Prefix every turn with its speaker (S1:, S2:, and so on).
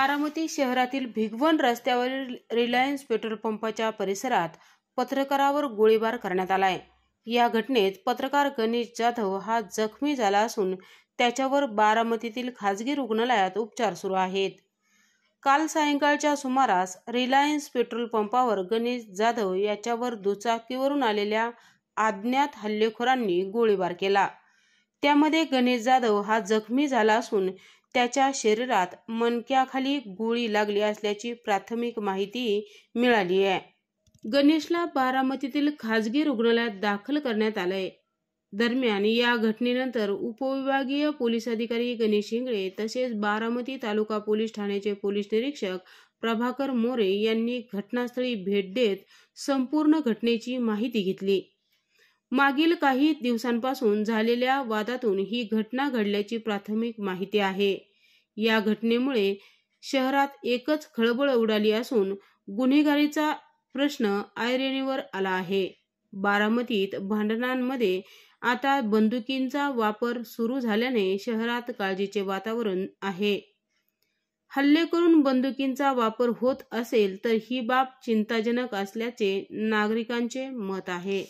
S1: बारामती शहरातील भिगवण रस्त्यावरील Reliance petrol पंपाच्या परिसरात पत्रकारावर गोळीबार करण्यात आलाय या घटनेत पत्रकार गणेश जाधव हा जखमी झाला असून त्याच्यावर बारामतीतील खाजगी रुग्णालयात उपचार सुरू आहेत काल सायंकाळच्या सुमारास रिलायन्स पेट्रोल पंपावर गणेश जाधव याच्यावर दुचाकीवरून आलेल्या अज्ञात हल्लेखोरांनी गोळीबार केला त्यामध्ये गणेश जाधव हा जखमी झाला असून त्याच्या शरीरात मनक्याखाली गोळी लागली असल्याची प्राथमिक माहिती मिळाली आहे गणेशला बारामतीतील खाजगी रुग्णालयात दाखल करण्यात आलंय दरम्यान या घटनेनंतर उपविभागीय पोलीस अधिकारी गणेश इंगळे तसेच बारामती तालुका पोलीस ठाण्याचे पोलीस निरीक्षक प्रभाकर मोरे यांनी घटनास्थळी भेट देत संपूर्ण घटनेची माहिती घेतली मागील काही दिवसांपासून झालेल्या वादातून ही घटना घडल्याची प्राथमिक माहिती आहे या घटनेमुळे शहरात एकच खळबळ उडाली असून गुन्हेगारीचा प्रश्न आयरेणीवर आला आहे बारामतीत भांडणांमध्ये आता बंदुकींचा वापर सुरू झाल्याने शहरात काळजीचे वातावरण आहे हल्ले करून बंदुकींचा वापर होत असेल तर ही बाब चिंताजनक असल्याचे नागरिकांचे मत आहे